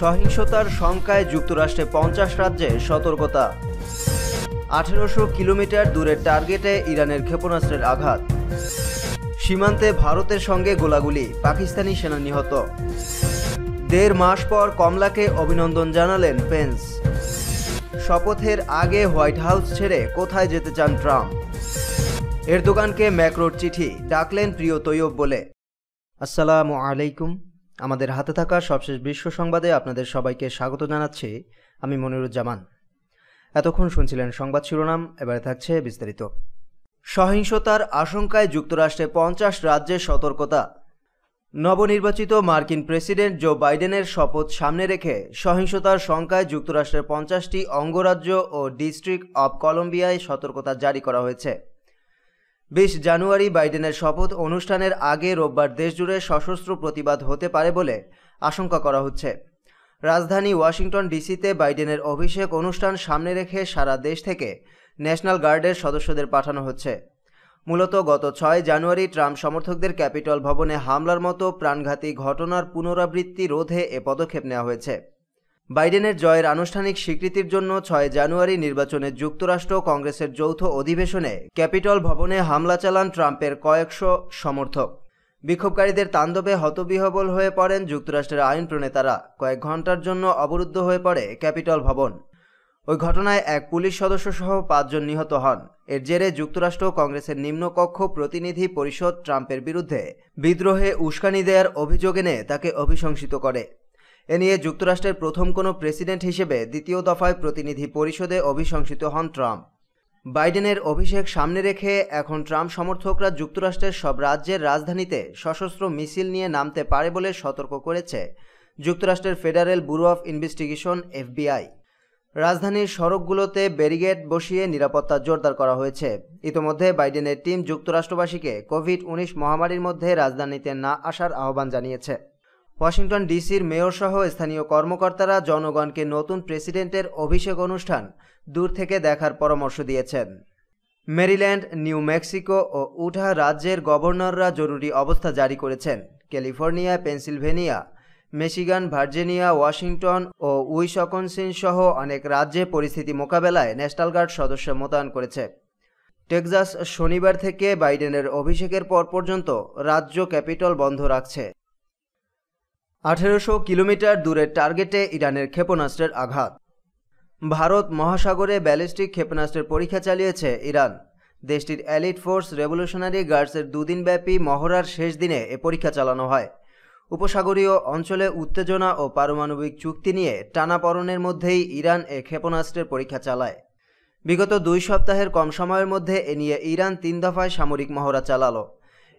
সহিংসতার সংখ্যায় যুক্তরাষ্ট্রে পঞ্চাশ রাজ্যে সতর্কতা আঠেরোশো কিলোমিটার দূরের টার্গেটে ইরানের ক্ষেপণাস্ত্রের আঘাত সীমান্তে ভারতের সঙ্গে গোলাগুলি পাকিস্তানি সেনা নিহত দেড় মাস পর কমলাকে অভিনন্দন জানালেন পেন্স শপথের আগে হোয়াইট হাউস ছেড়ে কোথায় যেতে চান ট্রাম্প এর দোকানকে ম্যাক্রোর চিঠি ডাকলেন প্রিয় তৈয়ব বলে আসসালামু আলাইকুম আমাদের হাতে থাকা সবশেষ বিশ্ব সংবাদে আপনাদের সবাইকে স্বাগত জানাচ্ছি আমি মনিরুজ্জামান এতক্ষণ শুনছিলেন সংবাদ শিরোনাম এবারে থাকছে বিস্তারিত সহিংসতার আশঙ্কায় যুক্তরাষ্ট্রে পঞ্চাশ রাজ্যের সতর্কতা নবনির্বাচিত মার্কিন প্রেসিডেন্ট জো বাইডেনের শপথ সামনে রেখে সহিংসতার শঙ্কায় যুক্তরাষ্ট্রের পঞ্চাশটি অঙ্গরাজ্য ও ডিস্ট্রিক্ট অব কলম্বিয়ায় সতর্কতা জারি করা হয়েছে বিশ জানুয়ারি বাইডেনের শপথ অনুষ্ঠানের আগে রোববার দেশজুড়ে সশস্ত্র প্রতিবাদ হতে পারে বলে আশঙ্কা করা হচ্ছে রাজধানী ওয়াশিংটন ডিসিতে বাইডেনের অভিষেক অনুষ্ঠান সামনে রেখে সারা দেশ থেকে ন্যাশনাল গার্ডের সদস্যদের পাঠানো হচ্ছে মূলত গত ছয় জানুয়ারি ট্রাম্প সমর্থকদের ক্যাপিটল ভবনে হামলার মতো প্রাণঘাতী ঘটনার পুনরাবৃত্তি রোধে এ পদক্ষেপ নেওয়া হয়েছে বাইডেনের জয়ের আনুষ্ঠানিক স্বীকৃতির জন্য ছয় জানুয়ারি নির্বাচনে যুক্তরাষ্ট্র কংগ্রেসের যৌথ অধিবেশনে ক্যাপিটল ভবনে হামলা চালান ট্রাম্পের কয়েকশো সমর্থক বিক্ষোভকারীদের তাণ্ডবে হতবিহবল হয়ে পড়েন যুক্তরাষ্ট্রের আইন প্রণেতারা কয়েক ঘন্টার জন্য অবরুদ্ধ হয়ে পড়ে ক্যাপিটল ভবন ওই ঘটনায় এক পুলিশ সদস্য সহ পাঁচজন নিহত হন এর জেরে যুক্তরাষ্ট্র কংগ্রেসের নিম্নকক্ষ প্রতিনিধি পরিষদ ট্রাম্পের বিরুদ্ধে বিদ্রোহে উস্কানি দেওয়ার অভিযোগ এনে তাকে অভিশংসিত করে এ নিয়ে যুক্তরাষ্ট্রের প্রথম কোনো প্রেসিডেন্ট হিসেবে দ্বিতীয় দফায় প্রতিনিধি পরিষদে অভিশংসিত হন ট্রাম্প বাইডেনের অভিষেক সামনে রেখে এখন ট্রাম্প সমর্থকরা যুক্তরাষ্ট্রের সব রাজ্যের রাজধানীতে সশস্ত্র মিছিল নিয়ে নামতে পারে বলে সতর্ক করেছে যুক্তরাষ্ট্রের federal bureau of investigation FBI রাজধানীর সড়কগুলোতে ব্যারিগেড বসিয়ে নিরাপত্তা জোরদার করা হয়েছে ইতোমধ্যে বাইডেনের টিম যুক্তরাষ্ট্রবাসীকে কোভিড উনিশ মহামারীর মধ্যে রাজধানীতে না আসার আহ্বান জানিয়েছে ওয়াশিংটন ডিসির মেয়র সহ স্থানীয় কর্মকর্তারা জনগণকে নতুন প্রেসিডেন্টের অভিষেক অনুষ্ঠান দূর থেকে দেখার পরামর্শ দিয়েছেন মেরিল্যান্ড নিউ মেক্সিকো ও উঠা রাজ্যের গভর্নররা জরুরি অবস্থা জারি করেছেন California Pennsylvania Michigan Virginia Washington ও উইসকনসিন সহ অনেক রাজ্যে পরিস্থিতি মোকাবেলায় ন্যাশনাল গার্ড সদস্য মোতায়েন করেছে টেক্সাস শনিবার থেকে বাইডেনের অভিষেকের পর পর্যন্ত রাজ্য ক্যাপিটল বন্ধ রাখছে আঠেরোশো কিলোমিটার দূরের টার্গেটে ইরানের ক্ষেপণাস্ত্রের আঘাত ভারত মহাসাগরে ব্যালিস্টিক ক্ষেপণাস্ত্রের পরীক্ষা চালিয়েছে ইরান দেশটির অ্যালিট ফোর্স রেভলিউশনারি গার্ডসের দুদিনব্যাপী মহড়ার শেষ দিনে এ পরীক্ষা চালানো হয় উপসাগরীয় অঞ্চলে উত্তেজনা ও পারমাণবিক চুক্তি নিয়ে টানাপড়নের মধ্যেই ইরান এ ক্ষেপণাস্ত্রের পরীক্ষা চালায় বিগত দুই সপ্তাহের কম সময়ের মধ্যে এ নিয়ে ইরান তিন দফায় সামরিক মহড়া চালালো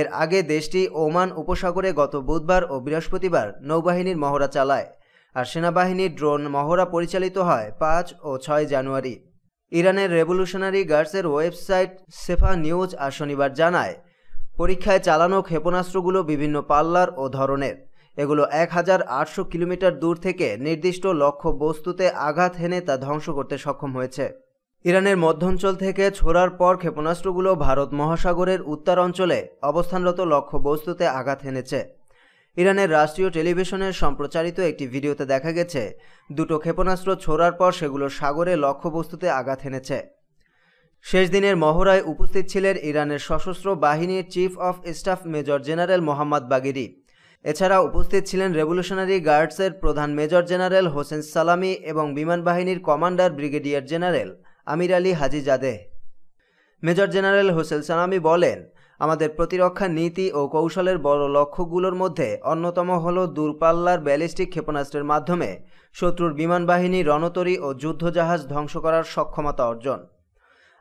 এর আগে দেশটি ওমান উপসাগরে গত বুধবার ও বৃহস্পতিবার নৌবাহিনীর মহড়া চালায় আর সেনাবাহিনীর ড্রোন মহড়া পরিচালিত হয় পাঁচ ও ছয় জানুয়ারি ইরানের রেভলিউশনারি গার্ডসের ওয়েবসাইট সেফা নিউজ আর শনিবার জানায় পরীক্ষায় চালানো ক্ষেপণাস্ত্রগুলো বিভিন্ন পাল্লার ও ধরনের এগুলো এক হাজার আটশো কিলোমিটার দূর থেকে নির্দিষ্ট লক্ষ্য বস্তুতে আঘাত হেনে তা ধ্বংস করতে সক্ষম হয়েছে ইরানের মধ্যাঞ্চল থেকে ছোড়ার পর ক্ষেপণাস্ত্রগুলো ভারত মহাসাগরের উত্তর অঞ্চলে অবস্থানরত লক্ষ্যবস্তুতে আঘাত হেনেছে ইরানের রাষ্ট্রীয় টেলিভিশনের সম্প্রচারিত একটি ভিডিওতে দেখা গেছে দুটো ক্ষেপণাস্ত্র ছোড়ার পর সেগুলো সাগরে লক্ষ্যবস্তুতে আঘাত হেনেছে শেষ দিনের মহড়ায় উপস্থিত ছিলেন ইরানের সশস্ত্র বাহিনীর chief of staff major general Mohammad Bagheri এছাড়া উপস্থিত ছিলেন রেভলিউশনারি গার্ডসের প্রধান মেজর জেনারেল হোসেন সালামি এবং বিমান বাহিনীর commander brigadier general Amir Ali Hajizadeh major general Hossein Salami বলেন আমাদের প্রতিরক্ষা নীতি ও কৌশলের বড় লক্ষ্যগুলোর মধ্যে অন্যতম হল দূরপাল্লার ব্যালিস্টিক ক্ষেপণাস্ত্রের মাধ্যমে শত্রুর বিমানবাহিনী রণতরী ও যুদ্ধজাহাজ ধ্বংস করার সক্ষমতা অর্জন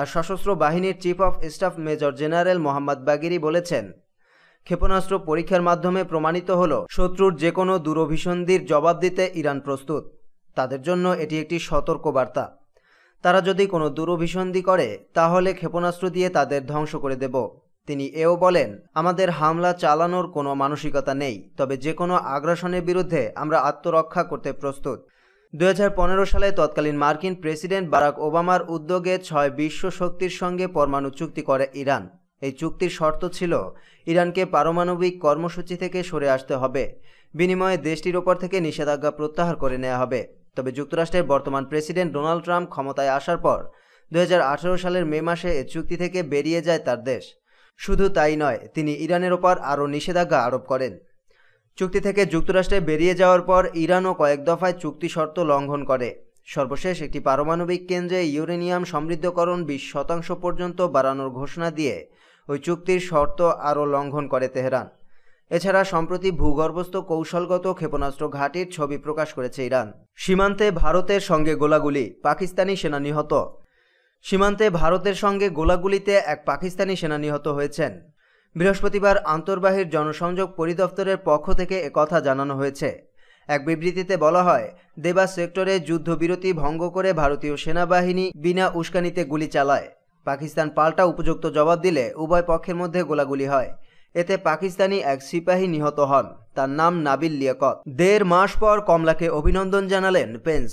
আর সশস্ত্র বাহিনীর chief of staff major general Mohammad Bagheri বলেছেন ক্ষেপণাস্ত্র পরীক্ষার মাধ্যমে প্রমাণিত হল শত্রুর যে কোনো দূরভিসন্ধির জবাব দিতে ইরান প্রস্তুত তাদের জন্য এটি একটি সতর্ক বার্তা তারা যদি কোনো দুরভিসন্ধি করে তাহলে ক্ষেপণাস্ত্র দিয়ে তাদের ধ্বংস করে দেব তিনি এও বলেন আমাদের হামলা চালানোর কোনো মানসিকতা নেই তবে যে কোনো আগ্রাসনের বিরুদ্ধে আমরা আত্মরক্ষা করতে প্রস্তুত দু সালে তৎকালীন মার্কিন প্রেসিডেন্ট বারাক ওবামার উদ্যোগে ছয় বিশ্ব শক্তির সঙ্গে পরমাণু চুক্তি করে ইরান এই চুক্তির শর্ত ছিল ইরানকে পারমাণবিক কর্মসূচি থেকে সরে আসতে হবে বিনিময়ে দেশটির ওপর থেকে নিষেধাজ্ঞা প্রত্যাহার করে নেওয়া হবে তবে যুক্তরাষ্ট্রের বর্তমান প্রেসিডেন্ট ডোনাল্ড ট্রাম্প ক্ষমতায় আসার পর দু সালের মে মাসে এ চুক্তি থেকে বেরিয়ে যায় তার দেশ শুধু তাই নয় তিনি ইরানের ওপর আরও নিষেধাজ্ঞা আরোপ করেন চুক্তি থেকে যুক্তরাষ্ট্রে বেরিয়ে যাওয়ার পর ইরানও কয়েক দফায় চুক্তি শর্ত লঙ্ঘন করে সর্বশেষ একটি পারমাণবিক কেন্দ্রে ইউরেনিয়াম সমৃদ্ধকরণ বিশ শতাংশ পর্যন্ত বাড়ানোর ঘোষণা দিয়ে ওই চুক্তির শর্ত আরও লঙ্ঘন করে তেহরান এছাড়া সম্প্রতি ভূগর্ভস্থ কৌশলগত ক্ষেপণাস্ত্র ঘাটির ছবি প্রকাশ করেছে ইরান সীমান্তে ভারতের সঙ্গে গোলাগুলি পাকিস্তানি সেনা নিহত সীমান্তে ভারতের সঙ্গে গোলাগুলিতে এক পাকিস্তানি সেনা নিহত হয়েছেন বৃহস্পতিবার আন্তর্বাহীর জনসংযোগ পরিদপ্তরের পক্ষ থেকে একথা জানানো হয়েছে এক বিবৃতিতে বলা হয় দেবা সেক্টরে যুদ্ধবিরতি ভঙ্গ করে ভারতীয় সেনাবাহিনী বিনা উস্কানিতে গুলি চালায় পাকিস্তান পাল্টা উপযুক্ত জবাব দিলে উভয় পক্ষের মধ্যে গোলাগুলি হয় এতে পাকিস্তানি এক সিপাহী নিহত হন তার নাম নাবিল লিয়াকত দেড় মাস পর কমলাকে অভিনন্দন জানালেন পেন্স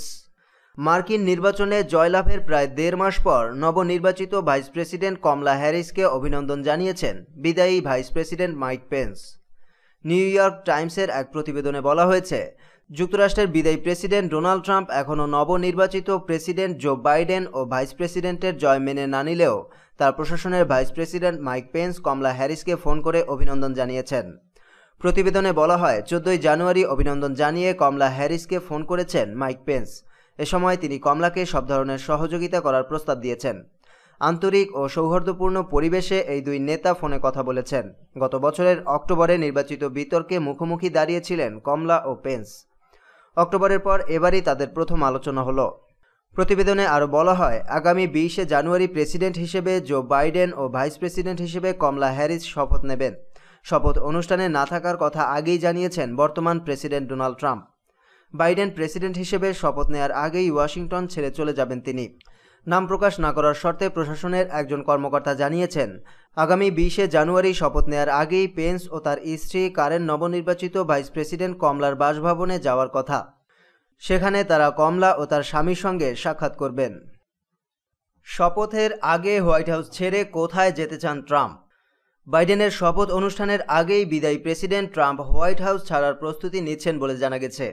মার্কিন নির্বাচনে জয়লাভের প্রায় দেড় মাস পর নবনির্বাচিত ভাইস প্রেসিডেন্ট কমলা হ্যারিসকে অভিনন্দন জানিয়েছেন বিদায়ী vice president Mike Pence New York টাইমসের এক প্রতিবেদনে বলা হয়েছে যুক্তরাষ্ট্রের বিদায়ী প্রেসিডেন্ট ডোনাল্ড ট্রাম্প এখনও নবনির্বাচিত প্রেসিডেন্ট জো বাইডেন ও ভাইস প্রেসিডেন্টের জয় মেনে না নিলেও তার প্রশাসনের vice president Mike Pence Kamala হ্যারিসকে ফোন করে অভিনন্দন জানিয়েছেন প্রতিবেদনে বলা হয় চোদ্দই জানুয়ারি অভিনন্দন জানিয়ে কমলা হ্যারিসকে ফোন করেছেন মাইক পেন্স এ সময় তিনি কমলাকে সব ধরনের সহযোগিতা করার প্রস্তাব দিয়েছেন আন্তরিক ও সৌহার্দ্যপূর্ণ পরিবেশে এই দুই নেতা ফোনে কথা বলেছেন গত বছরের অক্টোবরে নির্বাচিত বিতর্কে মুখোমুখি দাঁড়িয়েছিলেন কমলা ও পেন্স অক্টোবরের পর এবারই তাদের প্রথম আলোচনা হলো প্রতিবেদনে আরও বলা হয় আগামী বিশে জানুয়ারি প্রেসিডেন্ট হিসেবে জো বাইডেন ও ভাইস প্রেসিডেন্ট হিসেবে কমলা হ্যারিস শপথ নেবেন শপথ অনুষ্ঠানে না থাকার কথা আগেই জানিয়েছেন বর্তমান president Donald Trump Biden president হিসেবে শপথ নেয়ার আগেই ওয়াশিংটন ছেড়ে চলে যাবেন তিনি নাম প্রকাশ না করার শর্তে প্রশাসনের একজন কর্মকর্তা জানিয়েছেন আগামী বিশে জানুয়ারি শপথ নেয়ার আগেই পেন্স ও তার স্ত্রী কারেন নবনির্বাচিত ভাইস প্রেসিডেন্ট কমলার বাসভবনে যাওয়ার কথা সেখানে তারা কমলা ও তার স্বামীর সঙ্গে সাক্ষাৎ করবেন শপথের আগে হোয়াইট হাউস ছেড়ে কোথায় যেতে চান ট্রাম্প বাইডেনের শপথ অনুষ্ঠানের আগেই বিদায়ী প্রেসিডেন্ট ট্রাম্প হোয়াইট হাউস ছাড়ার প্রস্তুতি নিচ্ছেন বলে জানা গেছে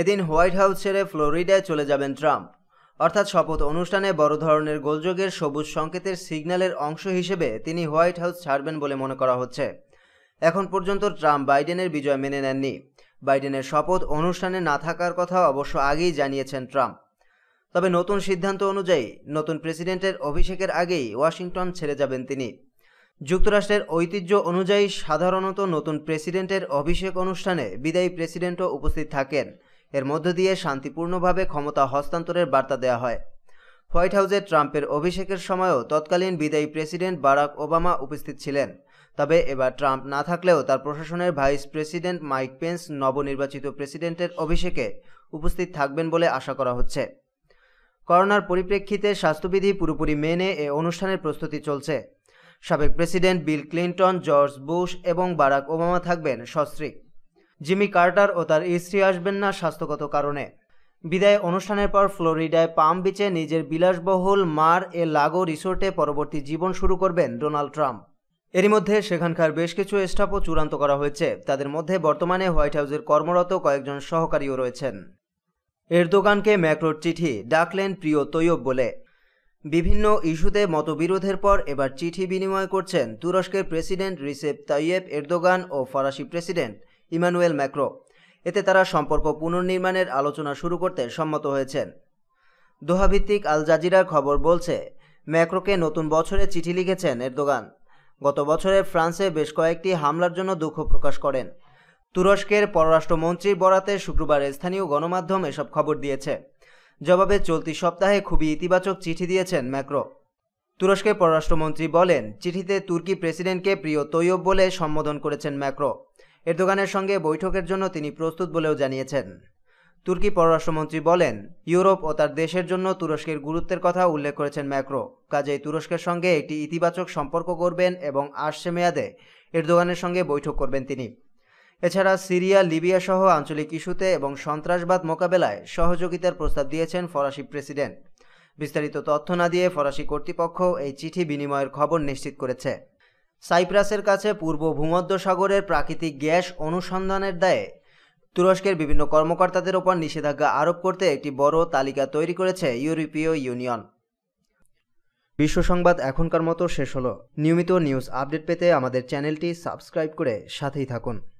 এদিন হোয়াইট হাউস ছেড়ে ফ্লোরিডায় চলে যাবেন ট্রাম্প অর্থাৎ শপথ অনুষ্ঠানে বড় ধরনের গোলযোগের সবুজ সংকেতের সিগন্যালের অংশ হিসেবে তিনি হোয়াইট হাউস ছাড়বেন বলে মনে করা হচ্ছে এখন পর্যন্ত ট্রাম্প বাইডেনের বিজয় মেনে নেননি বাইডেনের শপথ অনুষ্ঠানে না থাকার কথা অবশ্য আগেই জানিয়েছেন ট্রাম্প তবে নতুন সিদ্ধান্ত অনুযায়ী নতুন প্রেসিডেন্টের অভিষেকের আগেই ওয়াশিংটন ছেড়ে যাবেন তিনি যুক্তরাষ্ট্রের ঐতিহ্য অনুযায়ী সাধারণত নতুন প্রেসিডেন্টের অভিষেক অনুষ্ঠানে বিদায়ী প্রেসিডেন্টও উপস্থিত থাকেন এর মধ্য দিয়ে শান্তিপূর্ণভাবে ক্ষমতা হস্তান্তরের বার্তা দেওয়া হয় হোয়াইট হাউসে ট্রাম্পের অভিষেকের সময়ও তৎকালীন বিদায়ী প্রেসিডেন্ট বারাক ওবামা উপস্থিত ছিলেন তবে এবার ট্রাম্প না থাকলেও তার প্রশাসনের ভাইস প্রেসিডেন্ট মাইক পেন্স নবনির্বাচিত প্রেসিডেন্টের অভিষেকে উপস্থিত থাকবেন বলে আশা করা হচ্ছে করোনার পরিপ্রেক্ষিতে স্বাস্থ্যবিধি পুরোপুরি মেনে এ অনুষ্ঠানের প্রস্তুতি চলছে সাবেক president Bill Clinton George Bush এবং বারাক ওবামা থাকবেন সস্ত্রিক জিমি কার্টার ও তার স্ত্রী আসবেন না স্বাস্থ্যগত কারণে বিদায় অনুষ্ঠানের পর ফ্লোরিডায় পাম বিচে নিজের বিলাসবহুল মার এ লাগো রিসোর্টে পরবর্তী জীবন শুরু করবেন ডোনাল্ড ট্রাম্প এরই মধ্যে সেখানকার বেশ কিছু স্টাফও চূড়ান্ত করা হয়েছে তাদের মধ্যে বর্তমানে হোয়াইট হাউসের কর্মরত কয়েকজন সহকারীও রয়েছেন এরদোগানকে ম্যাক্রোর চিঠি ডাকলেন প্রিয় তৈয়ব বলে বিভিন্ন ইস্যুতে মতবিরোধের পর এবার চিঠি বিনিময় করছেন তুরস্কের প্রেসিডেন্ট রিসেপ তাইয়েব এরদোগান ও ফরাসি প্রেসিডেন্ট ইমানুয়েল ম্যাক্রো এতে তারা সম্পর্ক পুনর্নির্মাণের আলোচনা শুরু করতে সম্মত হয়েছেন দোহাভিত্তিক আল জাজিরার খবর বলছে ম্যাক্রোকে নতুন বছরে চিঠি লিখেছেন এরদোগান গত বছরে ফ্রান্সে বেশ কয়েকটি হামলার জন্য দুঃখ প্রকাশ করেন তুরস্কের পররাষ্ট্রমন্ত্রীর বরাতে শুক্রবার স্থানীয় গণমাধ্যম এসব খবর দিয়েছে জবাবে চলতি সপ্তাহে খুবই ইতিবাচক চিঠি দিয়েছেন ম্যাক্রো তুরস্কের পররাষ্ট্রমন্ত্রী বলেন চিঠিতে তুর্কি প্রেসিডেন্টকে প্রিয় তৈয়ব বলে সম্বোধন করেছেন ম্যাক্রো এরদোগানের সঙ্গে বৈঠকের জন্য তিনি প্রস্তুত বলেও জানিয়েছেন তুর্কি পররাষ্ট্রমন্ত্রী বলেন ইউরোপ ও তার দেশের জন্য তুরস্কের গুরুত্বের কথা উল্লেখ করেছেন ম্যাক্রো কাজেই তুরস্কের সঙ্গে একটি ইতিবাচক সম্পর্ক করবেন এবং আসছে মেয়াদে এরদোগানের সঙ্গে বৈঠক করবেন তিনি এছাড়া সিরিয়া লিবিয়া সহ আঞ্চলিক ইস্যুতে এবং সন্ত্রাসবাদ মোকাবেলায় সহযোগিতার প্রস্তাব দিয়েছেন ফরাসি প্রেসিডেন্ট বিস্তারিত তথ্য না দিয়ে ফরাসি কর্তৃপক্ষ এই চিঠি বিনিময়ের খবর নিশ্চিত করেছে সাইপ্রাসের কাছে পূর্ব ভূমধ্যসাগরের প্রাকৃতিক গ্যাস অনুসন্ধানের দায়ে তুরস্কের বিভিন্ন কর্মকর্তাদের ওপর নিষেধাজ্ঞা আরোপ করতে একটি বড় তালিকা তৈরি করেছে ইউরোপীয় ইউনিয়ন বিশ্ব সংবাদ এখনকার মতো শেষ হলো নিয়মিত নিউজ আপডেট পেতে আমাদের চ্যানেলটি সাবস্ক্রাইব করে সাথেই থাকুন